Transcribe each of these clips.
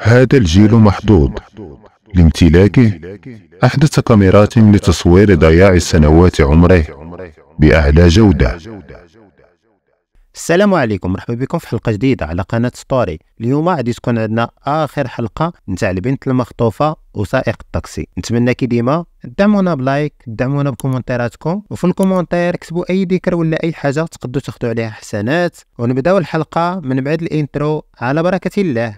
هذا الجيل محظوظ لامتلاكه أحدث كاميرات لتصوير ضياع سنوات عمره بأعلى جودة السلام عليكم مرحبا بكم في حلقة جديدة على قناة ستوري اليوم غادي تكون عندنا آخر حلقة نتاع البنت المخطوفة وسائق الطاكسي نتمنى كي ديما دعمونا بلايك دعمونا بكومنتيراتكم وفي الكومنتير كتبوا اي ذكر ولا اي حاجه تقدروا تاخذوا عليها حسنات ونبداو الحلقه من بعد الانترو على بركه الله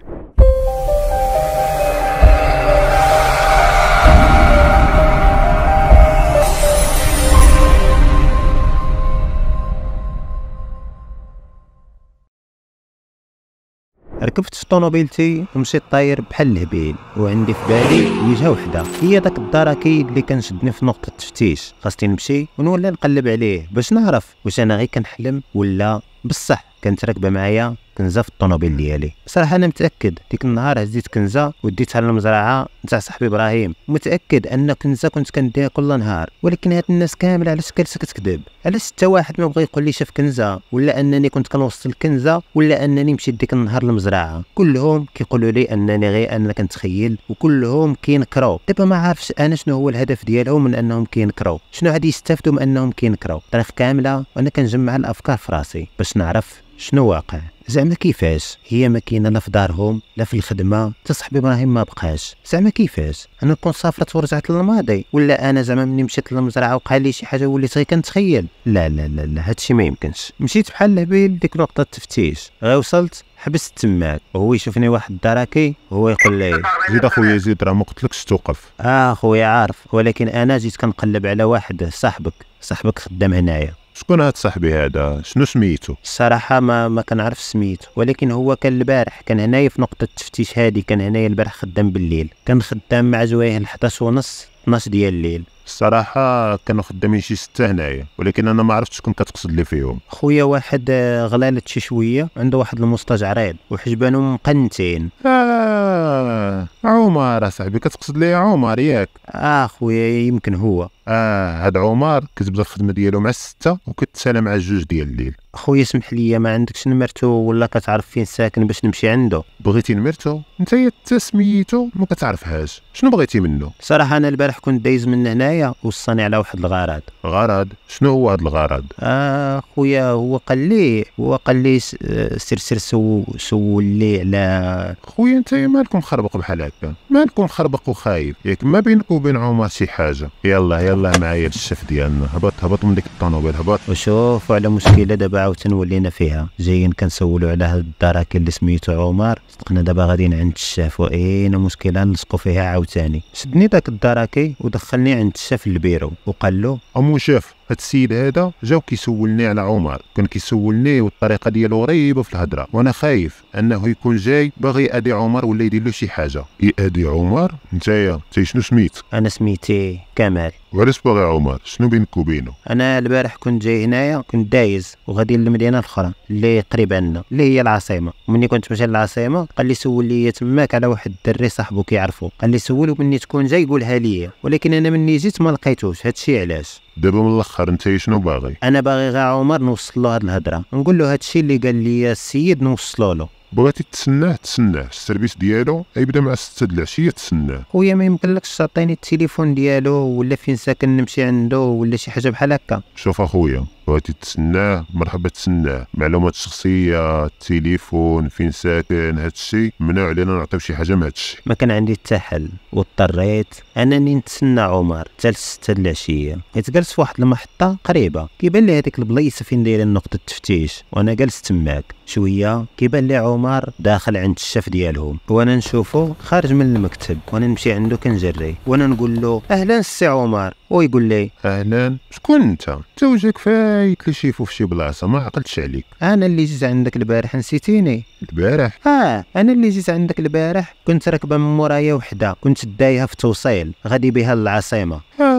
ركبت في طونوبيلتي ومشيت طاير بحال الهبيل وعندي في بالي وجهه وحده هي داك الدراكي اللي كنشدني في نقطه التفتيش خاصني نمشي ونولي نقلب عليه باش نعرف واش انا غير كنحلم ولا بصح كانت راكبه معايا كنزه في الطوموبيل ديالي بصراحه انا متاكد ديك النهار هزيت كنزه وديتها للمزرعه نتاع صاحبي ابراهيم متاكد ان كنزه كنت كنديها كل نهار ولكن هاد الناس كامله علاش كتكذب علاش حتى واحد ما بغى يقول لي شاف كنزه ولا انني كنت كنوصل الكنزه ولا انني مشيت ديك النهار للمزرعه كلهم كيقولوا لي انني غير انا كنتخيل وكلهم كينكرو دابا ما عارفش انا شنو هو الهدف ديالهم من انهم كينكرو شنو غادي يستافدوا من انهم كينكرو طريق كامله وانا كنجمع الافكار في راسي باش نعرف شنو واقع زعما كيفاش هي ما كاينه لا في دارهم لا في الخدمه حتى ابراهيم ما بقاش زعما كيفاش انا نكون سافرت ورجعت للماضي ولا انا زعما ملي مشيت للمزرعه وقع لي شي حاجه وليت غير كنتخيل لا لا لا, لا هادشي ما يمكنش مشيت بحال الهبيل ديك نقطه التفتيش غير وصلت حبست تماك وهو يشوفني واحد الدراكي وهو يقول لي زيد اخويا زيد راه ما قلتلكش توقف اه خويا عارف ولكن انا جيت كنقلب على واحد صاحبك صاحبك خدام هنايا شكون هاد صاحبي هذا شنو سميتو الصراحه ما ما كنعرف سميتو ولكن هو كان البارح كان هنايا في نقطه التفتيش هذه كان هنايا البارح خدام بالليل كان خدام مع زويه ل 11 ونص 12 ديال الليل الصراحه كانوا خدامين شي سته هنايا ولكن انا ما عرفتش شكون كتقصد لي فيهم خويا واحد آه، غلالت شي شويه عنده واحد المستاج عريض وحجبانو مقنتين اه عمر أصاحبي كتقصد لي عمر ياك اه خويا يمكن هو اه هاد عمر كتبدا الخدمه ديالو مع السته وكتسالى مع الجوج ديال الليل خويا سمح لي ما عندكش نمرتو ولا كتعرف فين ساكن باش نمشي عنده بغيتي نمرتو نتايا تسميتو سميتو ما كتعرفهاش شنو بغيتي منه صراحه انا البارح كنت دايز من هنايا معايا وصاني على واحد الغرض غرض شنو هو هذا الغرض اه خويا هو قال لي هو قال لي سير سير سو سول لي على خويا انت مالكم خربق بحال هكا مالكم خربق وخايب ياك ما بينك وبين عمر شي حاجه يلا يلا معايا الشف ديالنا هبط هبط من ديك الطوموبيل هبط وشوف على مشكله دابا عاوتاني ولينا فيها جايين كنسولوا على هاد الدراك اللي سميتو عمر صدقنا دابا غاديين عند الشاف واين مشكله نلصقوا فيها عاوتاني شدني داك الدراكي ودخلني عند شاف البيرو وقال له امو شاف هاد السيد هذا جاو كيسولني على عمر كان كيسولني والطريقه ديالو غريبه في الهضره وانا خايف انه يكون جاي باغي يأذي عمر ولا يدير له شي حاجه يأذي عمر نتايا انت شنو سميت انا سميتي كمال وعلاش باغي عمر شنو بينك وبينه انا البارح كنت جاي هنايا كنت دايز وغادي للمدينه الاخرى اللي قريبه لنا اللي هي العاصمه ومني كنت مشى للعاصمه قال لي سول لي تماك على واحد الدري صاحبو كيعرفو قال لي سول مني تكون جاي قولها ليا ولكن انا مني جيت ما لقيتوش هادشي علاش دابا من الاخر انت شنو باغي انا باغي غا عمر نوصل له هاد الهضره نقول له هاد الشيء اللي قال لي السيد نوصلو له بغيتي تسناه تسناه السيرفيس ديالو يبدا مع 6 د العشيه تسناه خويا ما يمكنلكش تعطيني التليفون ديالو ولا فين ساكن نمشي عنده ولا شي حاجه بحال هكا شوف اخويا وغادي تسناه مرحبا تسناه معلومات شخصيه التليفون فين ساكن هادشي منعوا علينا نعطيو شي حاجه من هادشي ما كان عندي حتى حل واضطريت انني نتسنى عمر حتى لستة العشيه حيت جلست في واحد المحطه قريبه كيبان لي هذيك البلايصة فين دايرين نقطه التفتيش وانا جالس تماك شويه كيبان لي عمر داخل عند الشاف ديالهم وانا نشوفو خارج من المكتب وانا نمشي عنده كنجري وانا نقول له اهلا سي عمر ويقول لي اهلا شكون انت انت وجهك فاي كنشيفو في شي بلاصه ما عقلتش عليك انا اللي جيت عندك البارح نسيتيني البارح اه انا اللي جيت عندك البارح كنت راكبه من مورايا وحده كنت دايها في توصيل غادي بها للعاصمه آه.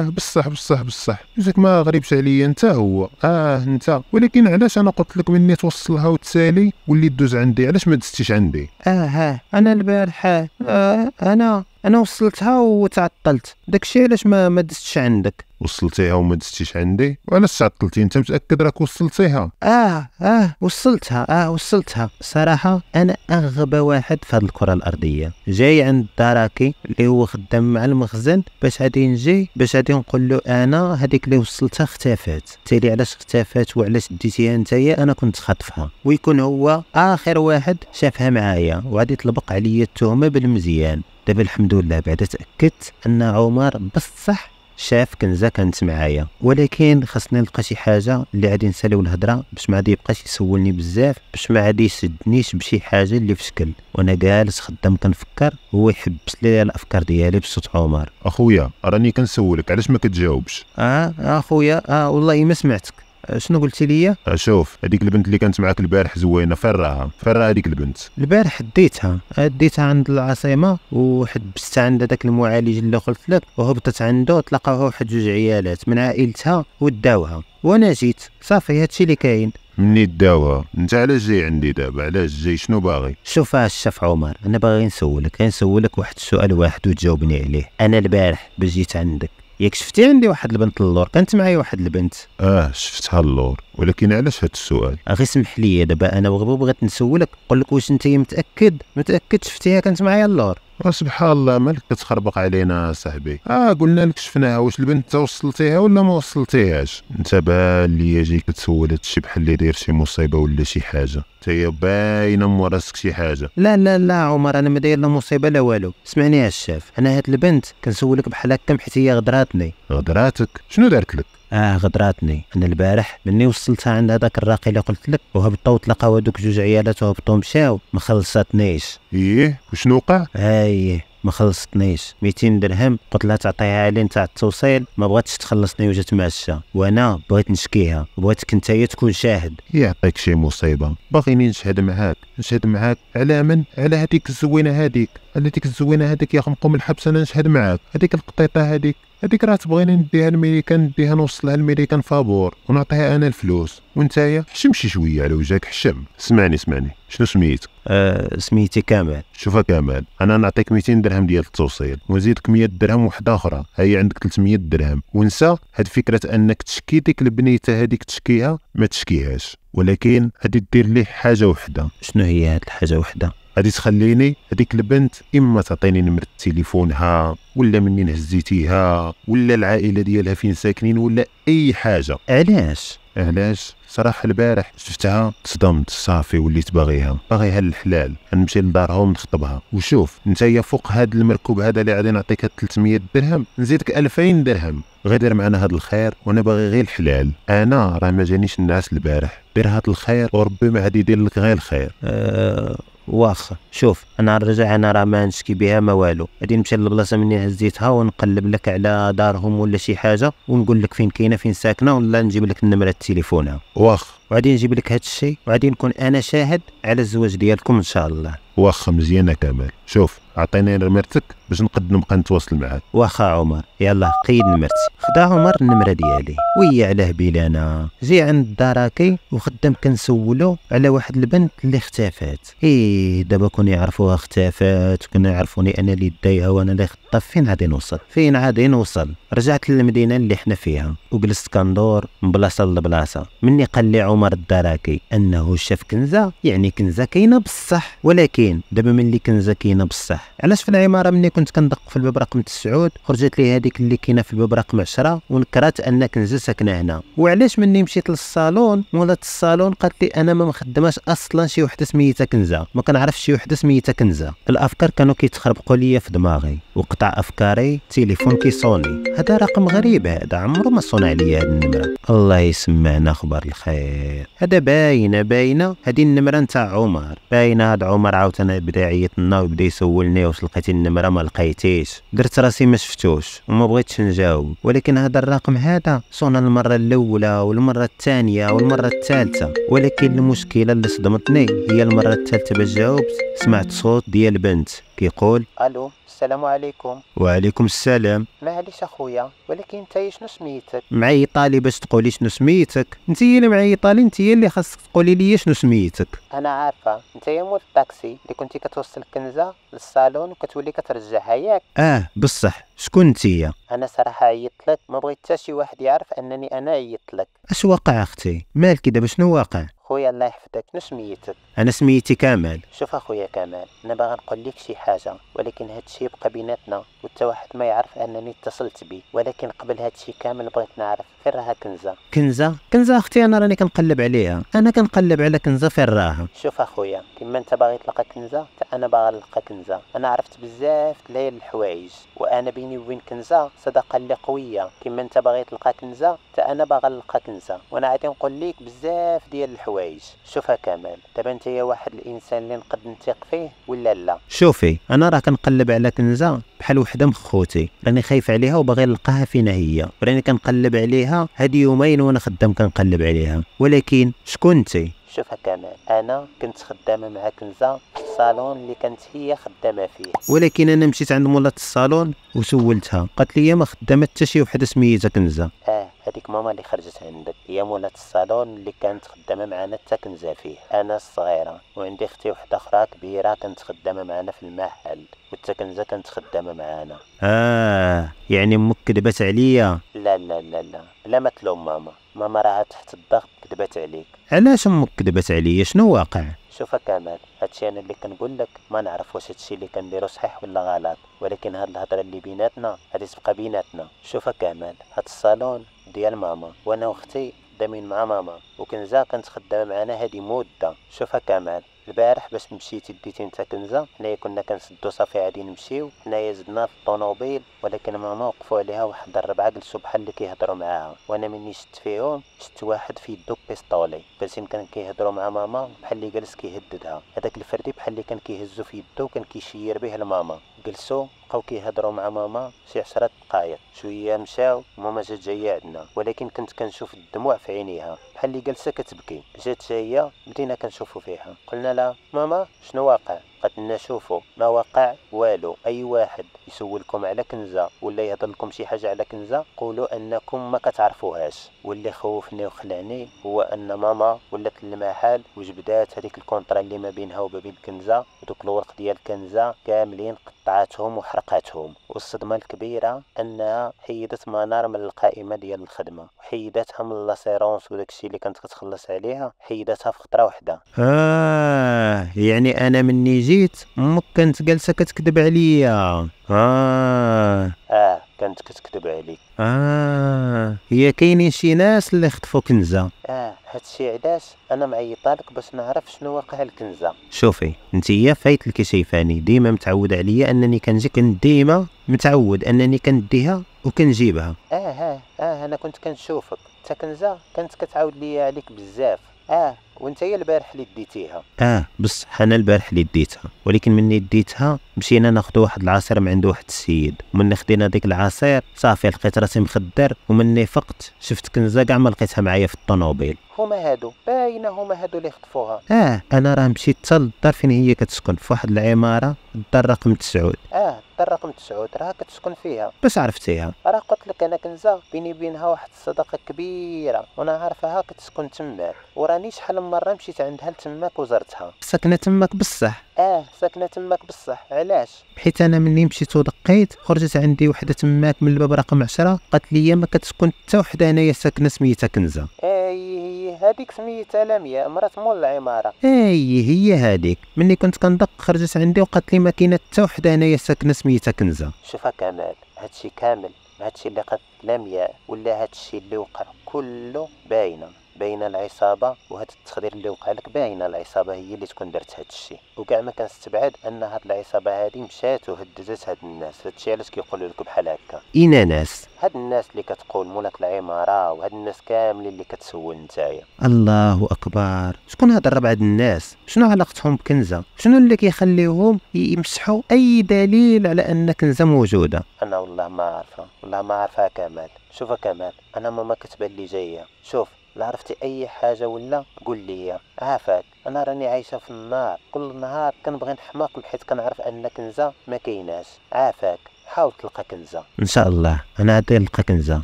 اه بصح بصح بصح جاك ما غريبش عليا انت هو اه انت ولكن علاش انا قلت لك مني توصلها وتسالي ولي دوز عندي علاش ما دزتيش عندي اه ها انا البارحه آه انا انا وصلتها وتعطلت داكشي علاش ما ما دزتش عندك وصلتيها وما دزتيش عندي وعلاش تعطلتي انت متاكد راك وصلتيها اه اه وصلتها اه وصلتها صراحه انا اغبى واحد في هذه الكره الارضيه جاي عند الدراكي اللي هو خدام مع المخزن باش غادي نجي باش غادي نقول له انا هذيك اللي وصلتها اختفات تيلي علاش اختفات وعلاش ديتيها نتايا انا كنت خاطفها ويكون هو اخر واحد شافها معايا وغادي يطلبق عليا التهمه بالمزيان دابا الحمد لله بعدا تاكدت ان عمر بصح شاف كنزه كانت معايا ولكن خاصني نلقى شي حاجه اللي غادي نساليو الهضره باش ما غادي يبقاش يسولني بزاف باش ما غادي يشدنيش بشي حاجه اللي في شكل وانا جالس خدام كنفكر هو يحبس لي الافكار ديالي بصوت عمر اخويا راني كنسولك علاش ما كتجاوبش اه, آه، اخويا اه والله ما سمعتك شنو قلتي لي آه، شوف هذيك البنت اللي كانت معاك البارح زوينه فين راها فين راها هذيك البنت البارح ديتها ديتها عند العاصمه وحبست عند هذاك المعالج اللي قلت لك وهبطت عنده تلاقاوها واحد جوج عيالات من عائلتها وداوها وانا جيت صافي هادشي اللي كاين مني داوها انت علاش جاي عندي دابا علاش جاي شنو باغي شوف آه، الشاف عمر انا باغي نسولك غنسولك واحد السؤال واحد وتجاوبني عليه انا البارح بجيت عندك ياك شفتي عندي واحد البنت اللور كانت معايا واحد البنت اه شفتها اللور ولكن علاش هذا السؤال اخي اسمح لي دابا انا وغبو بغيت نسولك نقول لك واش انت متاكد متاكد شفتيها كانت معايا اللور آه، سبحان الله مالك كتخربق علينا صاحبي اه قلنا لك شفناها واش البنت انت وصلتيها ولا ما وصلتيهاش انت بان لي جاي كتسول الشيء بحال اللي داير شي مصيبه ولا شي حاجه انت باينه من راسك شي حاجه لا لا لا عمر انا ما داير لا مصيبه لا والو سمعني يا الشاف انا هاد البنت كنسولك بحال هكا حتى هي غدراتني غدراتك شنو دارت لك اه غدراتني انا البارح مني وصلتها عند هذاك الراقي اللي قلت لك وهبطوا وتلاقاو هذوك جوج عيالات وهبطوا مشاو ما خلصتنيش ايه وشنو وقع ايه ما خلصتنيش 200 درهم قلت لها تعطيها لي نتاع التوصيل ما بغاتش تخلصني وجات معشة وانا بغيت نشكيها بغيتك انت تكون شاهد يعطيك شي مصيبه باغيني نشهد معاك نشهد معاك على من على هذيك الزوينه هذيك على هذيك الزوينه هذيك يا خمقوم الحبس انا نشهد معاك هذيك القطيطه هذيك هذيك راه تبغيني نديها للميريكان نديها نوصلها للميريكان فابور ونعطيها انا الفلوس وانتايا حشم شي شويه على وجهك حشم سمعني سمعني شنو سميتك آه سميتي كمال شوف كمال انا نعطيك 200 درهم ديال التوصيل ونزيدك 100 درهم وحده اخرى هي عندك 300 درهم ونسى هاد فكره انك تشكي ديك البنيته هذيك تشكيها ما تشكيهاش ولكن غادي دير ليه حاجه وحده شنو هي هاد الحاجه وحده غادي تخليني هذيك البنت اما تعطيني نمرة تليفونها ولا منين هزيتيها ولا العائله ديالها فين ساكنين ولا اي حاجه علاش علاش صراحه البارح شفتها تصدمت صافي وليت باغيها باغيها الحلال نمشي لدارها ونخطبها وشوف نتايا فوق هذا المركوب هذا اللي غادي نعطيك 300 درهم نزيدك 2000 درهم غير معنا هذا الخير وانا باغي غير الحلال انا راه ما جانيش النعاس البارح دير هذا الخير وربي ما غادي يدير لك غير الخير أه واخا شوف انا رجع انا راه ما نشكي بها ما والو غادي نمشي للبلاصه منين هزيتها ونقلب لك على دارهم ولا شي حاجه ونقول لك فين كاينه فين ساكنه ولا نجيب لك النمره تليفونها واخ وغادي نجيب لك هذا الشيء وغادي نكون انا شاهد على الزواج ديالكم ان شاء الله واخا مزيانه كمال شوف عطيني نمرتك باش نقد نبقى نتواصل معاك واخا عمر يلا قيد نمرتي خدا عمر النمره ديالي ويا علاه بيلانا جي عند الدراكي وخدام كنسولو على واحد البنت اللي اختفات ايه دابا كون يعرفوها اختفات وكنا يعرفوني انا اللي دايها وانا اللي خطاف فين غادي نوصل فين غادي نوصل رجعت للمدينه اللي حنا فيها وجلست كندور من بلاصه لبلاصه مني قال لي عمر الدراكي انه شاف كنزه يعني كنزه كاينه بصح ولكن دابا ملي كنزه كاينه بصح صح علاش في العماره ملي كنت كندق في الباب رقم 9 خرجت لي هذيك اللي كاينه في الباب رقم 10 ونكرات ان كنزه ساكنه هنا وعلاش ملي مشيت للصالون مولات الصالون قالت لي انا ما مخدماش اصلا شي وحده سميتها كنزه ما كنعرفش شي وحده سميتها كنزه الافكار كانوا كيتخربقوا ليا في دماغي وقطع افكاري تليفون كيصوني هذا رقم غريب هذا عمره ما صنع ليا هذه النمره الله يسمعنا خبر الخير هذا باينه باينه هذه النمره نتاع عمر باينه هذا عمر عاوتاني بدا يعيط لنا ويبدا يسول سولني واش النمره ما لقيتيش درت راسي ما شفتوش وما بغيتش نجاوب ولكن هذا الرقم هذا صونا المره الاولى والمره الثانيه والمره الثالثه ولكن المشكله اللي صدمتني هي المره الثالثه باش جاوبت سمعت صوت ديال بنت كيقول الو السلام عليكم وعليكم السلام معليش اخويا ولكن انت شنو سميتك معي طالي باش تقولي شنو سميتك انت اللي معي طالي انت اللي خاصك تقولي لي شنو سميتك انا عارفه انت يا مول الطاكسي اللي كنتي كتوصل الكنزه للصالون وكتولي كترجعها ياك اه بصح شكون انت انا صراحه عيطت لك ما بغيت حتى شي واحد يعرف انني انا عيطت لك اش واقع اختي مالك دابا شنو واقع خويا الله يحفظك شنو سميتك انا سميتي كمال شوف اخويا كمال انا باغي نقول لك شي حاجه ولكن هاد الشي يبقى بيناتنا وتا واحد ما يعرف انني اتصلت بي ولكن قبل هاد الشي كامل بغيت نعرف فين راها كنزه كنزه كنزه اختي انا راني كنقلب عليها انا كنقلب على كنزه فين راها شوف اخويا كما انت باغي تلقى كنزه حتى انا باغي نلقى كنزه انا عرفت بزاف دلايل الحوايج وانا بيني وبين كنزه صداقه اللي قويه كما انت باغي تلقى كنزه حتى انا باغي نلقى كنزه وانا غادي نقول لك بزاف ديال الحوايج الحوايج شوف كمال دابا انت يا واحد الانسان اللي نقد نثق فيه ولا لا شوفي انا راه كنقلب على كنزه بحال وحده من خوتي راني خايف عليها وباغي نلقاها فين هي راني كنقلب عليها هاد يومين وانا خدام كنقلب عليها ولكن شكون انت شوف كمال انا كنت خدامه مع كنزه الصالون اللي كانت هي خدامه فيه ولكن انا مشيت عند مولات الصالون وسولتها قالت لي ما خدامه حتى شي وحده سميتها كنزه اه هذيك ماما اللي خرجت عندك هي مولات الصالون اللي كانت خدامه معنا حتى كنزه فيه انا الصغيره وعندي اختي وحده اخرى كبيره كانت خدامه معنا في المحل وحتى كنزه كانت خدامه معنا اه يعني امك كذبت عليا لا لا لا لا لا ما تلوم ماما ماما راه تحت الضغط كذبت عليك علاش امك كذبت عليا شنو واقع شوف كمال هادشي انا اللي كنقول لك ما نعرف واش هادشي اللي كنديرو صحيح ولا غلط ولكن هاد الهضره اللي بيناتنا غادي تبقى بيناتنا شوف كمال هاد الصالون ديال ماما وانا واختي خدامين مع ماما وكنزه كانت خدامه معنا هادي مده شوف كمال البارح باش مشيتي ديتي نتا كنزه حنايا كنا كنسدو صافي غادي نمشيو حنايا زدنا في الطوموبيل ولكن ماما وقفوا عليها واحد الربعه جلسوا بحال اللي كيهضروا معاها وانا مني شفت فيهم شفت واحد في يدو بيستولي بنزين كان كيهضروا مع ماما بحال اللي جالس كيهددها هذاك الفردي بحال اللي كان كيهزو في يدو وكان كيشير به لماما جلسوا بقاو كيهضروا مع ماما شي 10 دقائق شويه مشاو ماما جات جايه عندنا ولكن كنت كنشوف الدموع في عينيها بحال اللي جالسه كتبكي جات هي بدينا كنشوفوا فيها قلنا لها ماما شنو واقع قالت لنا شوفوا ما وقع والو اي واحد يسولكم على كنزه ولا يهضر لكم شي حاجه على كنزه قولوا انكم ما كتعرفوهاش واللي خوفني وخلعني هو ان ماما ولات المحال وجبدات هذيك الكونطرا اللي ما بينها وما بين كنزه ودوك الورق ديال كنزه كاملين قد دفعتهم وحرقتهم والصدمة الكبيرة أنها حيدت منار من القائمة ديال الخدمة وحيدتها من لاسيرونس الشيء اللي كانت كتخلص عليها حيدتها في خطرة واحدة آه يعني أنا مني جيت أمك كانت جالسة كتكذب عليا آه آه كانت كتكذب عليك اه هي كاينين شي ناس اللي خطفوا كنزه اه هادشي علاش انا لك باش نعرف شنو واقع الكنزه شوفي انت هي فايت اللي كشايفاني ديما متعود عليا انني كنجي كنت ديما متعود انني كنديها وكنجيبها اه اه اه انا كنت كنشوفك حتى كنزه كانت كتعاود ليا عليك بزاف اه وانت هي البارح اللي ديتيها اه بصح انا البارح اللي ديتها ولكن مني ديتها مشينا ناخذ واحد العصير من عند واحد السيد ومني خدينا ديك العصير صافي لقيت راسي مخدر ومني فقت شفت كنزه كاع ما لقيتها معايا في الطوموبيل هما هادو باينه هما هادو اللي خطفوها اه انا راه مشيت حتى للدار فين هي كتسكن في واحد العماره الدار رقم 9 اه الدار رقم 9 راه كتسكن فيها باش عرفتيها راه قلت لك انا كنزه بيني بينها واحد الصداقه كبيره وانا عارفاها كتسكن تما وراني شحال مره مشيت عندها لتماك وزرتها ساكنه تماك بصح اه ساكنه تماك بصح علاش حيت انا ملي مشيت ودقيت خرجت عندي وحده تماك من الباب رقم 10 قالت لي ما كتسكن حتى وحده هنايا ساكنه سميتها كنزه اي هذيك سميتها لمياء مرات مول العماره اي هي هذيك ملي كنت كندق خرجت عندي وقالت لي ما كاينه حتى وحده هنايا ساكنه سميتها كنزه شوف كمال هادشي كامل هادشي اللي قالت لمياء ولا هادشي اللي وقع كله باينه باينه العصابه وهذا التخدير اللي وقع لك باينه العصابه هي اللي تكون درت هذا الشيء وكاع ما كنستبعد ان هذه العصابه هذه مشات وهددت هاد الناس هذا الشيء علاش كيقولوا لك بحال هكا اين ناس هاد الناس اللي كتقول مولاك العماره وهاد الناس كاملين اللي كتسول نتايا الله اكبر شكون هاد الربعه الناس شنو علاقتهم بكنزه شنو اللي كيخليهم يمسحوا اي دليل على ان كنزه موجوده انا والله ما عارفه والله ما عارفه كمال شوف كمال انا ماما كتبان لي جايه شوف لا عرفتي اي حاجه ولا قول لي عافاك انا راني عايشه في النار كل نهار كنبغي نحماق حيت كنعرف ان كنزه ما كايناش عافاك حاول تلقى كنزه ان شاء الله انا غادي نلقى كنزه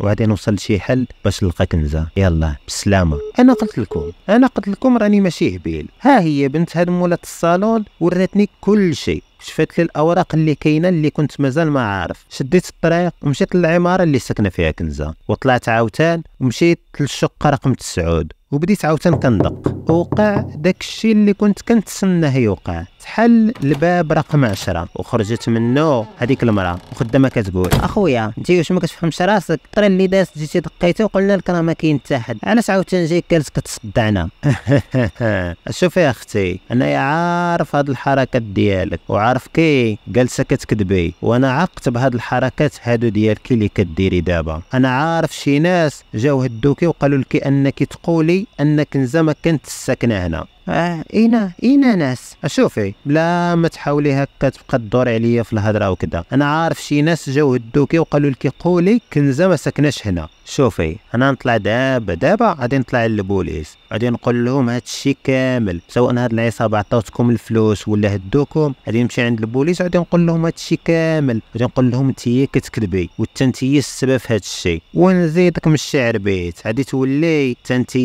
وغادي نوصل لشي حل باش نلقى كنزه يلا بالسلامه انا قلت لكم انا قلت لكم راني ماشي هبيل ها هي بنت هاد مولات الصالون وراتني كل شيء شفت لي الاوراق اللي كاينه اللي كنت مازال ما عارف شديت الطريق ومشيت للعماره اللي ساكنه فيها كنزه وطلعت عاوتان ومشيت للشقه رقم 9 وبديت عاوتان كندق وقع داك الشيء اللي كنت كنتسناه يوقع تحل الباب رقم 10 وخرجت منه هذيك المراه وخدامه كتقول اخويا انت واش ما كتفهمش راسك الطري اللي دازت جيتي دقيته وقلنا لك راه ما كاين حتى حد علاش عاوتاني جاي جالس كتصدعنا شوفي يا اختي انايا عارف هاد الحركات ديالك وعارف كي جالسه كتكذبي وانا عقت بهاد الحركات هادو ديالك اللي كديري دابا انا عارف شي ناس جاو هدوكي وقالوا لك انك تقولي انك نزا ما كنت ساكنه هنا آه، اينا اينا ناس شوفي بلا ما تحاولي هكا تبقى تدور عليا في الهضره وكذا انا عارف شي ناس جاو هدوكي وقالوا لك قولي كنزه ما ساكناش هنا شوفي انا نطلع دابا دابا غادي نطلع للبوليس غادي نقول لهم هذا الشيء كامل سواء هاد العصابه عطاتكم الفلوس ولا هدوكم غادي نمشي عند البوليس غادي نقول لهم هاد الشيء كامل غادي نقول لهم هي كتكذبي وانت هي السبب في هاد الشيء ونزيدك من الشعر بيت غادي تولي انت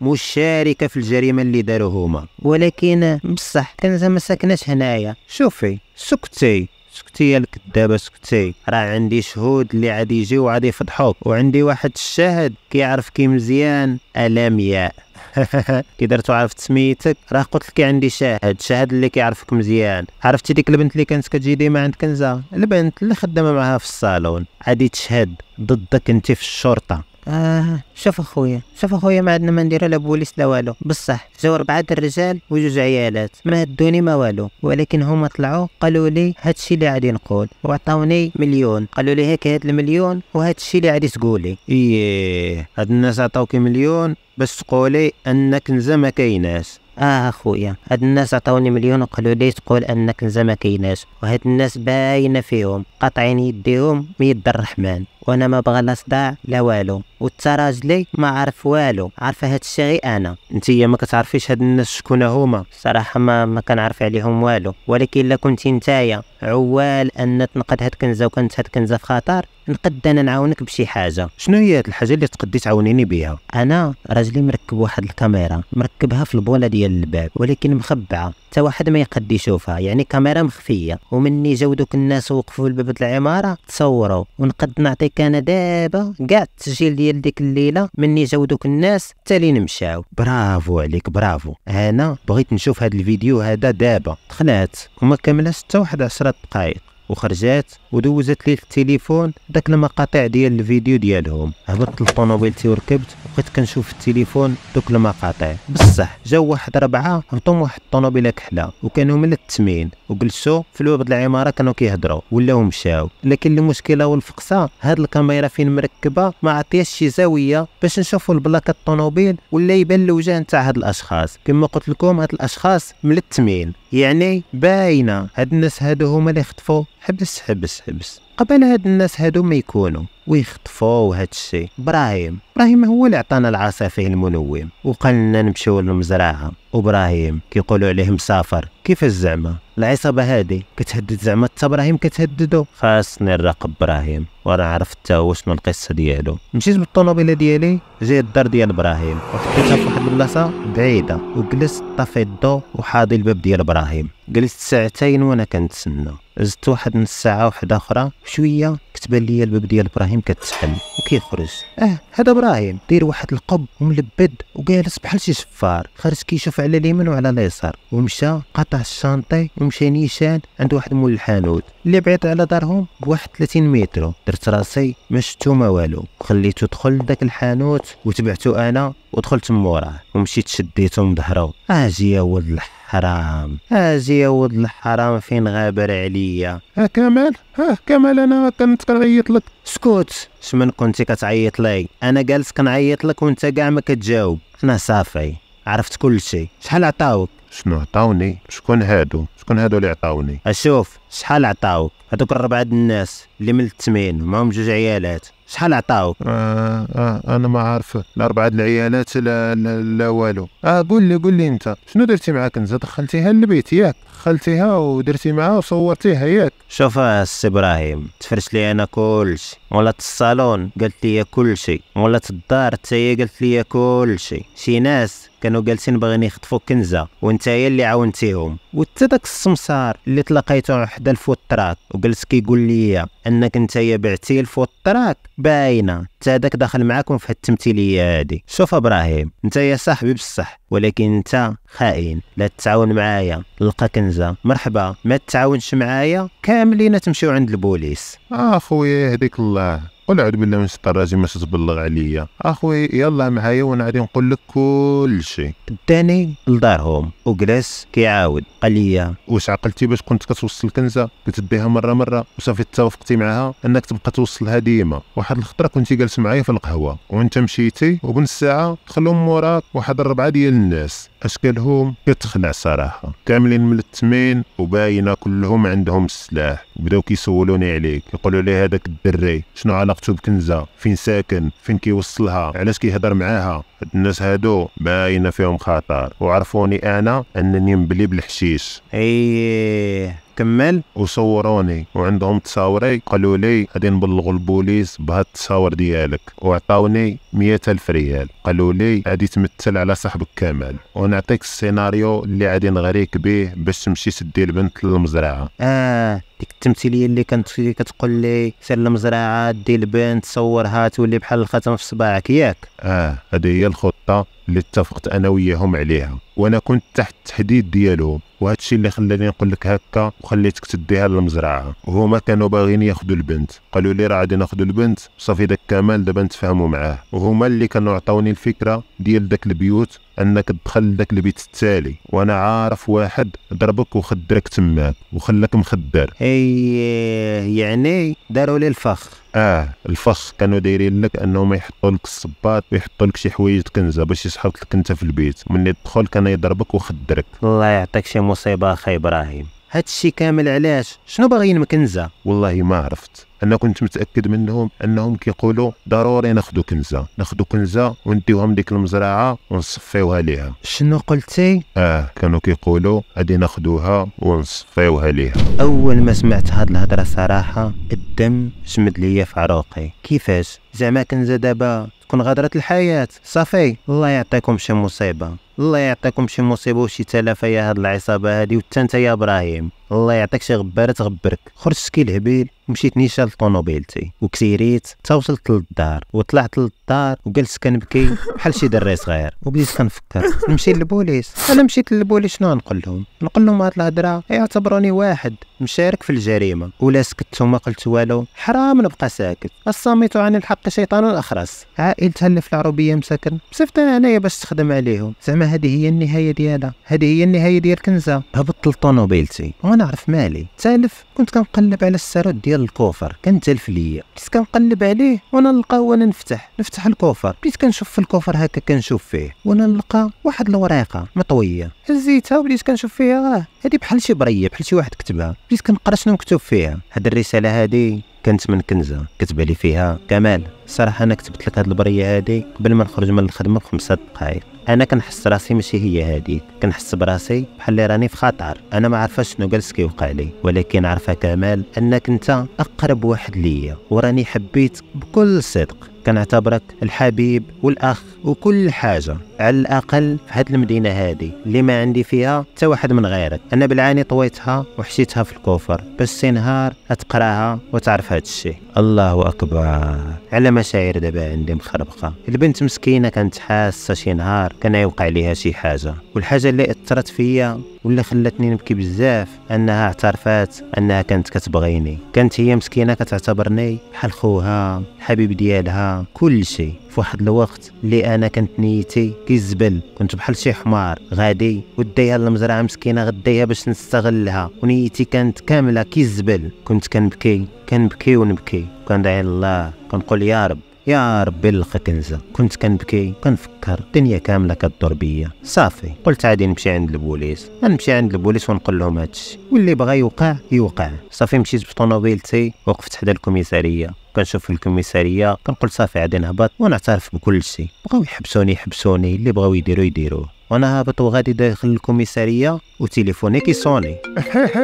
مشاركه في الجريمه اللي داروهم الحكومه ولكن بصح كان ما ساكناش هنايا شوفي سكتي سكتي يا الكذابه سكتي راه عندي شهود اللي عادي يجيو وعادي يفضحوك وعندي واحد الشاهد كيعرف كي مزيان الامياء كي درتو عرفت سميتك راه قلت لك عندي شاهد شاهد اللي كيعرفك مزيان عرفتي ديك البنت اللي كانت كتجي ديما عند كنزه البنت اللي خدامه معاها في الصالون عادي تشهد ضدك انت في الشرطه آه شوف اخويا شوف اخويا ما عندنا ما ندير لا بوليس لا والو بصح جاو ربعه الرجال وجوج عيالات ما هدوني ما والو ولكن هما طلعوا قالوا لي هادشي اللي غادي نقول وعطاوني مليون قالوا لي هاك هاد المليون وهادشي اللي غادي تقولي ايه هاد الناس عطاوك مليون باش تقولي انك كنزه ما كايناش اه اخويا هاد الناس عطاوني مليون وقالوا لي تقول انك كنزه ما كايناش وهاد الناس باينه فيهم قاطعين يديهم من يد الرحمن وانا ما بغى لا صداع لا والو وتا راجلي ما عارف والو عارفه هاد الشيء غير انا نتيا ما كتعرفيش هاد الناس شكون هما صراحه ما ما كنعرف عليهم والو ولكن الا كنتي نتايا عوال ان تنقد هاد الكنزه وكانت هاد الكنزه في خطر نقد انا نعاونك بشي حاجه شنو هي هاد الحاجه اللي تقدي تعاونيني بها انا راجلي مركب واحد الكاميرا مركبها في البوله ديال الباب ولكن مخبعه حتى واحد ما يقد يشوفها يعني كاميرا مخفيه ومني جاو دوك الناس وقفوا لباب العماره تصوروا ونقد نعطيك كان دابا كاع التسجيل ديال ديك الليله مني جاو دوك الناس تالي نمشاو برافو عليك برافو انا بغيت نشوف هذا الفيديو هذا دابا دخلات وما كملات حتى واحد 10 دقائق وخرجات ودوزت لي التليفون داك المقاطع ديال الفيديو ديالهم هبطت لطوموبيلتي وركبت بقيت كنشوف في التليفون دوك المقاطع بصح جا واحد ربعه هبطوا واحد الطوموبيله كحله وكانوا من التمين وجلسوا في الباب العماره كانوا كيهضروا ولاو مشاو لكن المشكله والفقصه هاد الكاميرا فين مركبه ما عطياش شي زاويه باش نشوفوا البلاكه الطوموبيل ولا يبان الوجه نتاع هاد الاشخاص كما قلت لكم هاد الاشخاص من التمين يعني باينه هاد الناس هادو هما اللي خطفوا حبس حبس حبس قبل هاد الناس هادو ما يكونوا ويخطفوا وهاد الشيء ابراهيم ابراهيم هو اللي عطانا فيه المنوم وقال لنا نمشيو للمزرعه وابراهيم كيقولوا عليه مسافر كيفاش زعما العصابه هادي كتهدد زعما حتى ابراهيم كتهددو خاصني نراقب ابراهيم وانا عرفت حتى هو شنو القصه ديالو مشيت بالطوموبيله ديالي جاي الدار ديال ابراهيم وحطيتها في واحد البلاصه بعيده وجلست طفي الضو وحاضي الباب ديال ابراهيم جلست ساعتين وانا كنتسنى زدت واحد نص ساعه واحده اخرى بشويه كتبان ليا الباب ديال ابراهيم كتسحل وكيخرج اه هذا ابراهيم داير واحد القب وملبد وجالس بحال شي شفار خرج كيشوف على اليمين وعلى اليسار ومشى قطع الشانطي ومشى نيشان عند واحد مول الحانوت اللي بعيد على دارهم بواحد 30 متر درت راسي ما شفتو ما والو خليته دخل لذاك الحانوت وتبعته انا ودخلت موراه ومشيت شديتهم ظهرو اجي يا ولد الحرام اجي يا ولد الحرام فين غابر عليا ها كمال ها كمال انا كنت كنعيط لك سكوت شمن كنتي كتعيط لي انا جالس كنعيط لك وانت كاع ما كتجاوب انا صافي عرفت كل شيء شحال عطاوك شنو عطاوني شكون هادو شكون هادو اللي عطاوني اشوف شحال عطاوك هادوك الربعه د الناس اللي من التمين معهم جوج عيالات شحال عطاوك؟ آه آه انا ما عارف الاربعه العيالات لا, لا, لا والو اه قول لي قول لي انت شنو درتي مع كنزه دخلتيها للبيت ياك دخلتيها ودرتي معاها وصورتيها ياك شوف السي ابراهيم تفرش لي انا كلشي مولات الصالون قالت لي كل شيء ولات الدار حتى هي قالت لي كل شيء شي ناس كانوا جالسين باغيين يخطفوا كنزه وانت هي اللي عاونتيهم وانت داك السمسار اللي تلاقيته حدا الفوتراك وجلس كيقول لي انك انت هي بعتي الفوتراك باينه حتى داك داخل معاكم في هاد التمثيليه هادي شوف ابراهيم انت يا صاحبي بصح ولكن انت خائن لا تتعاون معايا لقى كنزه مرحبا ما تتعاونش معايا كاملين تمشيو عند البوليس اه يهديك الله قل اعوذ بالله من الشيطان الرجيم باش تبلغ عليا اخوي يلا معايا وانا غادي نقول لك كل شيء الثاني لدارهم وجلس كيعاود قال لي واش عقلتي باش كنت كتوصل الكنزه قلت بها مره مره وصافي اتفقتي معاها انك تبقى توصلها ديما واحد الخطره كنتي جالس معايا في القهوه وانت مشيتي وبنص ساعه خلوهم موراك واحد الربعه ديال الناس اشكالهم كتخلع صراحه كاملين ملتمين وباينه كلهم عندهم السلاح بداو كيسولوني عليك يقولوا لي هذاك الدري شنو علاقته بكنزه فين ساكن فين كيوصلها علاش كيهضر معاها الناس هادو باين فيهم خطر وعرفوني انا انني مبلي بالحشيش ايه كمل وصوروني وعندهم تصاوري قالوا لي غادي نبلغوا البوليس بهاد التصاور ديالك وعطاوني مية ألف ريال قالوا لي غادي تمثل على صاحبك كمال ونعطيك السيناريو اللي غادي نغريك به باش تمشي تدي البنت للمزرعه اه ديك التمثيليه اللي كانت كتقول لي سير المزرعه دي البنت صورها تولي بحال الختم في صباعك ياك اه هذه هي الخط الخطه اللي اتفقت انا وياهم عليها وانا كنت تحت التحديد ديالهم وهذا الشيء اللي خلاني نقول لك هكا وخليتك تديها للمزرعه وهما كانوا باغيين ياخذوا البنت قالوا لي راه غادي ناخذوا البنت صافي داك كمال دابا نتفاهموا معاه وهما اللي كانوا عطاوني الفكره ديال داك البيوت انك تدخل لذاك البيت التالي وانا عارف واحد ضربك وخدرك تماك وخلاك مخدر اي يعني داروا لي الفخ اه الفخ كانوا دايرين لك انهم يحطوا لك الصباط ويحطوا لك شي حوايج كنزه باش يسحبك لك انت في البيت ملي تدخل كان يضربك وخدرك الله يعطيك شي مصيبه اخي ابراهيم هاد كامل علاش شنو باغيين مكنزه والله ما عرفت انا كنت متاكد منهم انهم كيقولوا ضروري ناخذوا كنزه ناخذوا كنزه ونديوهم ديك المزرعه ونصفيوها ليها شنو قلتي اه كانوا كيقولوا غادي ناخذوها ونصفيوها ليها اول ما سمعت هاد الهضره صراحه الدم جمد ليا في عروقي كيفاش زعما كنزه دابا تكون غادرة الحياة صافي الله يعطيكم شي مصيبة الله يعطيكم شي مصيبه وشي تلافه يا هاد العصابه هادي وتا انت يا ابراهيم الله يعطيك شي غباره تغبرك خرجت كي الهبيل ومشيت نيشان لطونوبيلتي وكسيريت تا وصلت للدار وطلعت للدار وجلست كنبكي بحال شي دري صغير وبديت كنفكر نمشي للبوليس انا مشيت للبوليس شنو نقول لهم نقول لهم هاد الهضره يعتبروني واحد مشارك في الجريمه ولا سكت وما قلت والو حرام نبقى ساكت الصامت عن الحق شيطان الاخرس عائلتها اللي في العروبيه مساكن بصفتنا انايا باش تخدم عليهم زعما هذه هي النهايه ديالها هذه هي النهايه ديال كنزه هبط نعطل طونوبيلتي وغنعرف مالي تالف كنت كنقلب على الساروت ديال الكوفر كان تالف ليا بديت كنقلب عليه وانا نلقى وانا نفتح نفتح الكوفر بديت كنشوف في الكوفر هكا كنشوف فيه وانا نلقى واحد الوريقه مطويه هزيتها وبديت كنشوف فيها راه هادي بحال شي بريه بحال شي واحد كتبها بديت كنقرا شنو مكتوب فيها هاد الرساله هادي كانت من كنزه كتب لي فيها كمال صراحه انا كتبت لك هاد البريه هادي قبل ما نخرج من الخدمه بخمسة دقائق انا كنحس راسي ماشي هي هذيك كنحس براسي بحال اللي راني في خطر انا ما عارفه شنو جالس كيوقع لي ولكن عارفه كمال انك انت اقرب واحد ليا وراني حبيت بكل صدق كنعتبرك الحبيب والاخ وكل حاجه على الاقل في هاد المدينه هادي اللي ما عندي فيها حتى واحد من غيرك انا بالعاني طويتها وحشيتها في الكوفر بس شي نهار تقراها وتعرف هاد الشيء الله اكبر على مشاعر دابا عندي مخربقه البنت مسكينه كانت حاسه شي نهار كان يوقع ليها شي حاجه والحاجه اللي اثرت فيا ولا خلاتني نبكي بزاف انها اعترفات انها كانت كتبغيني كانت هي مسكينه كتعتبرني بحال خوها الحبيب ديالها كل شيء في واحد الوقت اللي انا كانت نيتي كيزبل كنت بحال شي حمار غادي وديها للمزرعة مسكينه غديها باش نستغلها ونيتي كانت كامله كيزبل كنت كنبكي كنبكي ونبكي كندعي الله كنقول يا رب يا ربي لقيت كنزه كنت كنبكي كنفكر الدنيا كامله كدور بيا صافي قلت عادي نمشي عند البوليس غنمشي عند البوليس ونقول لهم هادشي واللي بغا يوقع يوقع صافي مشيت بطوموبيلتي وقفت حدا الكوميساريه كنشوف في الكوميساريه كنقول صافي غادي نهبط ونعترف بكل شيء بغاو يحبسوني يحبسوني اللي بغاو يديرو يديروه وانا هابط وغادي داخل الكوميساريه وتليفوني كيصوني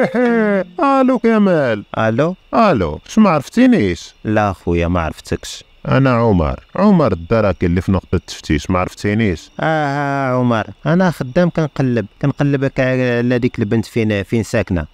الو كمال الو الو شو ما عرفتينيش لا خويا ما عرفتكش انا عمر عمر الدرك اللي في نقطه التفتيش ما عرفتينيش اه, آه، عمر انا خدام كنقلب كنقلبك على ديك البنت فين فين ساكنه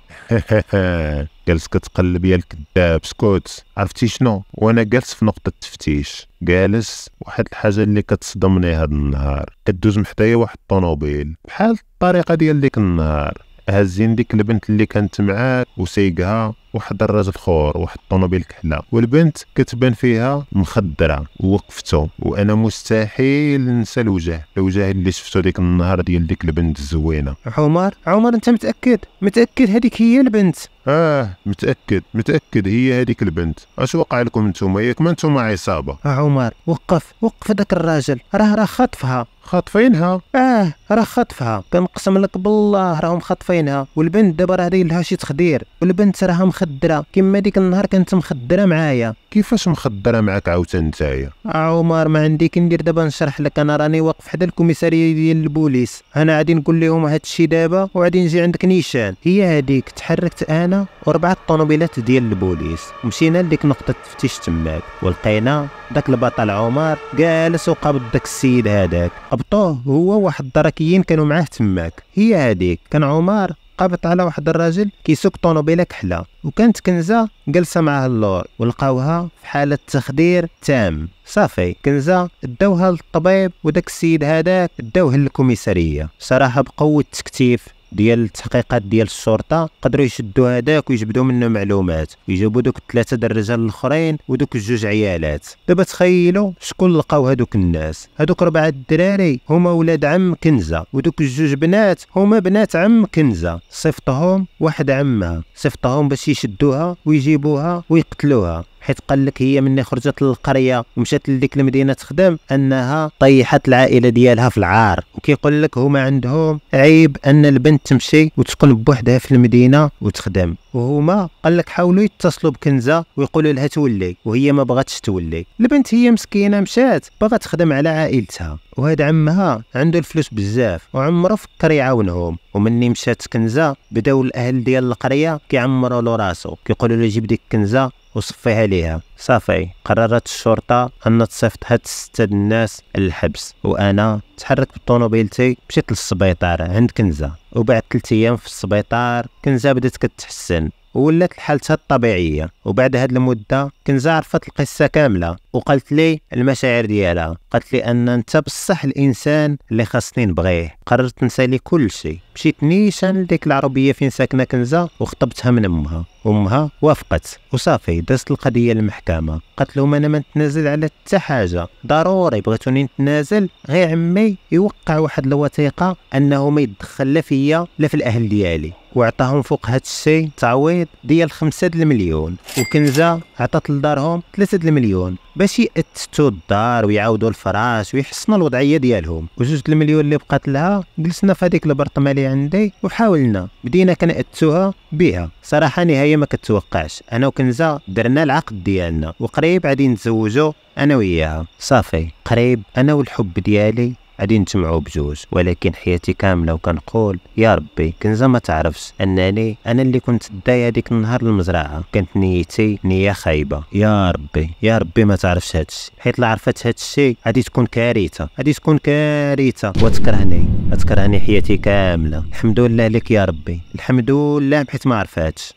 جالس كتقلب يا الكذاب سكوت عرفتي شنو وانا جالس في نقطه التفتيش جالس واحد الحاجه اللي كتصدمني هذا النهار كدوز محدايا واحد الطوموبيل بحال الطريقه ديال ديك النهار هازين ديك البنت اللي كانت معاك وسايقها واحد الدراجة خور واحد الطوموبيل كحله والبنت كتبان فيها مخدره ووقفتو وانا مستحيل ننسى الوجه الوجه اللي شفتو ديك النهار ديال ديك البنت الزوينه عمر عمر انت متاكد متاكد هذيك هي البنت اه متاكد متاكد هي هذيك البنت اش وقع لكم انتم ياك ما انتم عصابه آه، عمر وقف وقف ذاك الراجل راه راه خاطفها خاطفينها اه راه خاطفها كنقسم لك بالله راهم خاطفينها والبنت دابا راه داير لها شي تخدير والبنت راها مخدره كما ديك النهار كانت مخدره معايا كيفاش مخدره معاك عاوتاني نتايا آه، عمر ما عندي كندير دابا نشرح لك انا راني واقف حدا الكوميساريه ديال البوليس انا غادي نقول لهم هذا الشيء دابا وغادي نجي عندك نيشان هي هذيك تحركت انا وربعه الطوموبيلات ديال البوليس مشينا لديك نقطه التفتيش تماك ولقينا داك البطل عمر جالس وقابض داك السيد هذاك قبطوه هو واحد الدركيين كانوا معاه تماك هي هذيك كان عمر قابط على واحد الراجل كيسوق طونوبيله كحله وكانت كنزه جالسه معاه اللور ولقاوها في حاله تخدير تام صافي كنزه داوها للطبيب وداك السيد هذاك داوه للكوميساريه صراحه بقوه التكتيف ديال التحقيقات ديال الشرطه قدروا يشدوا هذاك ويجبدوا منه معلومات ويجيبوا دوك الثلاثه ديال الرجال الاخرين ودوك الجوج عيالات دابا تخيلوا شكون لقاو هذوك الناس هذوك اربعه الدراري هما ولاد عم كنزه ودوك الجوج بنات هما بنات عم كنزه صيفطهم واحد عمها صيفطهم باش يشدوها ويجيبوها ويقتلوها حيت قال لك هي مني خرجت للقريه ومشات لديك المدينه تخدم انها طيحت العائله ديالها في العار وكيقول لك هما عندهم عيب ان البنت تمشي وتقلب بوحدها في المدينه وتخدم وهما قال لك حاولوا يتصلوا بكنزه ويقولوا لها تولي وهي ما بغاتش تولي البنت هي مسكينه مشات باغا تخدم على عائلتها وهاد عمها عنده الفلوس بزاف وعمره فكر يعاونهم ومني مشات كنزه بداو الاهل ديال القريه كيعمروا له راسو كيقولوا له جيب ديك كنزه وصفيها ليها صافي قررت الشرطة أن تصيفط هاد الستة الناس للحبس وأنا تحركت بطونوبيلتي مشيت للسبيطار عند كنزة وبعد ثلاث أيام في السبيطار كنزة بدات كتحسن ولات حالتها الطبيعية وبعد هاد المدة كنزة عرفت القصه كامله وقالت لي المشاعر ديالها قالت لي ان انت بصح الانسان اللي خاصني نبغيه قررت نسالي كل شيء مشيت نيشان لديك العربيه فين ساكنه كنزه وخطبتها من امها امها وافقت وصافي دازت القضيه للمحكمه قالت لهم انا ما نتنازل على حتى حاجه ضروري بغيتوني نتنازل غير عمي يوقع واحد الوثيقه انه ما يتدخل لا فيا لا في الاهل ديالي وعطاهم فوق هاد الشيء تعويض ديال 5 المليون وكنزه عطات دارهم 3 المليون باش يأتتوا الدار ويعاودوا الفراش ويحسنوا الوضعيه ديالهم وجوج المليون اللي بقات لها جلسنا في هذيك البرطمه اللي عندي وحاولنا بدينا كنأتوها بها صراحه نهايه ما كتوقعش انا وكنزه درنا العقد ديالنا وقريب غادي نتزوجوا انا وياها صافي قريب انا والحب ديالي غادي نجمعو بجوج ولكن حياتي كامله وكنقول يا ربي كنزه ما تعرفش انني انا اللي كنت داي هذيك النهار المزرعه كانت نيتي نيه خايبه يا ربي يا ربي ما تعرفش هادشي حيت لا عرفت هادشي غادي تكون كارثه غادي تكون كارثه وتكرهني تكرهني حياتي كامله الحمد لله لك يا ربي الحمد لله حيت ما عرفاتش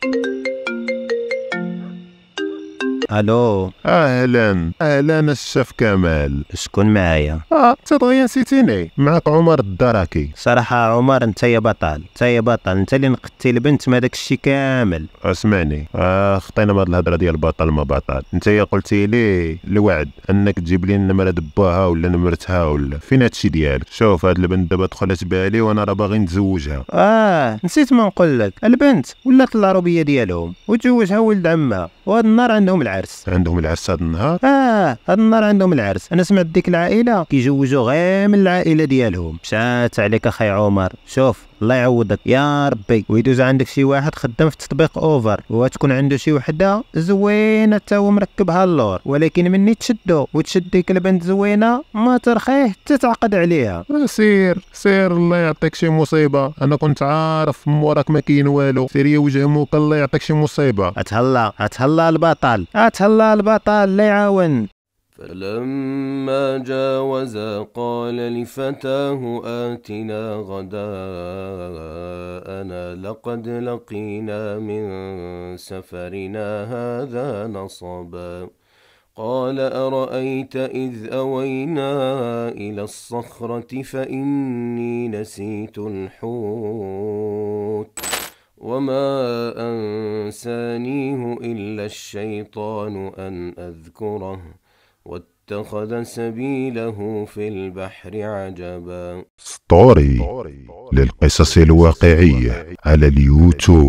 الو اهلا اهلا الشيف كمال شكون معايا اه تضغي نسيتيني معك عمر الدراكي صراحه عمر انت يا بطل انت يا بطل انت اللي نقدتي البنت ما داك الشيء كامل اسمعني آه خطينا بهاد الهضره ديال بطل ما بطل انت يا قلتي لي الوعد انك تجيب لي النمره دباها ولا نمرتها ولا فين هادشي ديالك شوف هاد البنت دابا دخلت بالي وانا راه باغي نتزوجها اه نسيت ما نقول لك البنت ولات العروبيه ديالهم وتزوجها ولد عمها وهاد النهار عندهم العام العرس عندهم العرس هذا النهار اه هذا النهار عندهم العرس انا سمعت ديك العائله كيجوزوا غير من العائله ديالهم مشات عليك اخي عمر شوف الله يعوضك يا ربي ويدوز عندك شي واحد خدام في تطبيق اوفر وتكون عنده شي وحده زوينه حتى هو مركبها اللور ولكن مني تشدو وتشد ديك البنت زوينه ما ترخيه حتى تعقد عليها آه، سير سير الله يعطيك شي مصيبه انا كنت عارف موراك ما كاين والو سير يا وجه موك الله يعطيك شي مصيبه اتهلا اتهلا البطل اتهلا البطل الله يعاون فلما جاوزا قال لفتاه آتنا غداءنا لقد لقينا من سفرنا هذا نصبا قال أرأيت إذ أوينا إلى الصخرة فإني نسيت الحوت وما أنسانيه إلا الشيطان أن أذكره واتخذ سبيله في البحر عجبا ستوري للقصص الواقعية على اليوتيوب